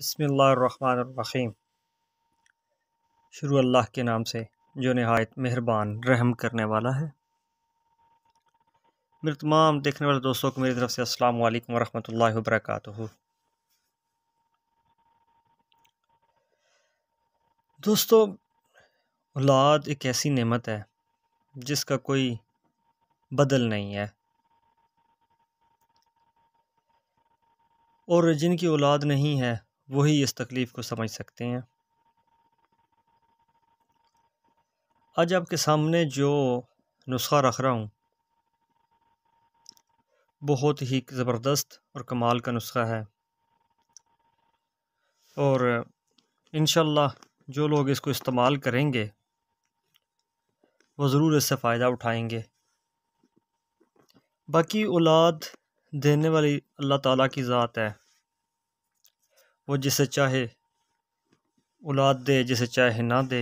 बसमीम शुरू अल्लाह के नाम से जो नहायत मेहरबान रहम करने वाला है मेरे तमाम देखने वाले दोस्तों को मेरी तरफ़ से अस्सलाम वालेकुम वरहमतुल्लाहि दोस्तों औलाद एक ऐसी नेमत है जिसका कोई बदल नहीं है और जिनकी औलाद नहीं है वही इस तकलीफ़ को समझ सकते हैं आज आपके सामने जो नुस्खा रख रहा हूँ बहुत ही ज़बरदस्त और कमाल का नुस्खा है और इन जो लोग इसको इस्तेमाल करेंगे वो ज़रूर इससे फ़ायदा उठाएंगे बाकी औलाद देने वाली अल्लाह ताला की ज़ात है वो जिसे चाहे औलाद दे जिसे चाहे ना दे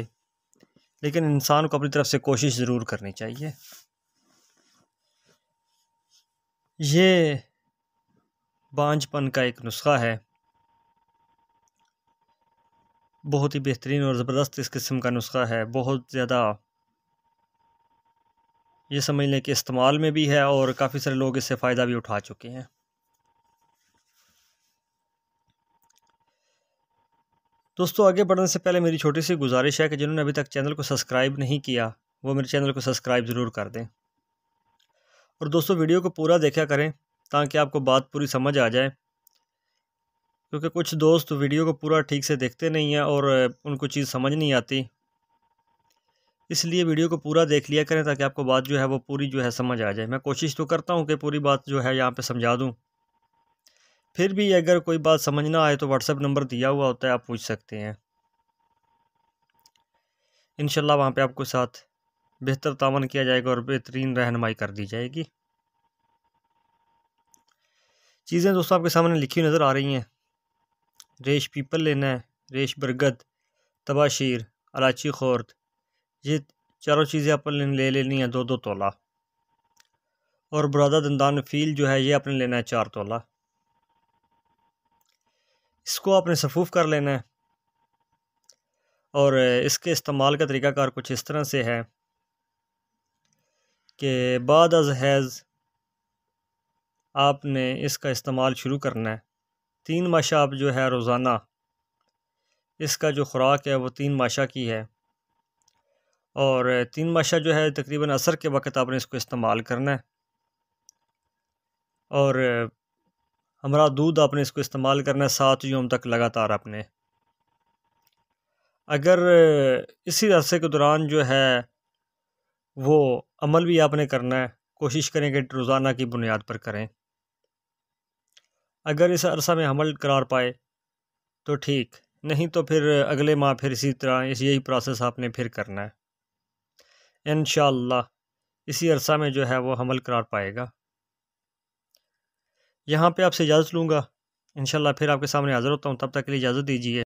लेकिन इंसान को अपनी तरफ से कोशिश ज़रूर करनी चाहिए ये बांझपन का एक नुस्खा है बहुत ही बेहतरीन और ज़बरदस्त इस किस्म का नुस्खा है बहुत ज़्यादा ये समझ लें कि इस्तेमाल में भी है और काफ़ी सारे लोग इससे फ़ायदा भी उठा चुके हैं दोस्तों आगे बढ़ने से पहले मेरी छोटी सी गुजारिश है कि जिन्होंने अभी तक चैनल को सब्सक्राइब नहीं किया वो मेरे चैनल को सब्सक्राइब ज़रूर कर दें और दोस्तों वीडियो को पूरा देखा करें ताकि आपको बात पूरी समझ आ जाए क्योंकि कुछ दोस्त वीडियो को पूरा ठीक से देखते नहीं हैं और उनको चीज़ समझ नहीं आती इसलिए वीडियो को पूरा देख लिया करें ताकि आपको बात जो है वो पूरी जो है समझ आ जाए मैं कोशिश तो करता हूँ कि पूरी बात जो है यहाँ पर समझा दूँ फिर भी अगर कोई बात समझना आए तो व्हाट्सएप नंबर दिया हुआ होता है आप पूछ सकते हैं इन वहाँ पे आपको साथ बेहतर तावन किया जाएगा और बेहतरीन रहनमाई कर दी जाएगी चीज़ें दोस्तों आपके सामने लिखी हुई नज़र आ रही हैं रेश पीपल लेना है रेश बरगद तबाशीर अलाची खोर्द ये चारों चीज़ें आप ले लेनी है दो दो तोला और बुरादा दंदान फील जो है ये आपने लेना है चार तोला इसको आपने सफ़ूफ़ कर लेना है और इसके इस्तेमाल का कार कुछ इस तरह से है कि बाद अज हैज़ आपने इसका इस्तेमाल शुरू करना है तीन माशा आप जो है रोज़ाना इसका जो ख़ुराक है वो तीन माशा की है और तीन माशा जो है तकरीबन असर के वक्त आपने इसको इस्तेमाल करना है और हमारा दूध आपने इसको इस्तेमाल करना है सात यूम तक लगातार आपने अगर इसी अरसे के दौरान जो है वो अमल भी आपने करना है कोशिश करें कि रोज़ाना की बुनियाद पर करें अगर इस अरसा में हमल करार पाए तो ठीक नहीं तो फिर अगले माह फिर इसी तरह इस यही प्रोसेस आपने फिर करना है इन इसी अरसा में जो है वो हमल करार पाएगा यहाँ पे आपसे इजाज़त लूँगा इन फिर आपके सामने हाज़िर होता हूँ तब तक के लिए इजाज़त दीजिए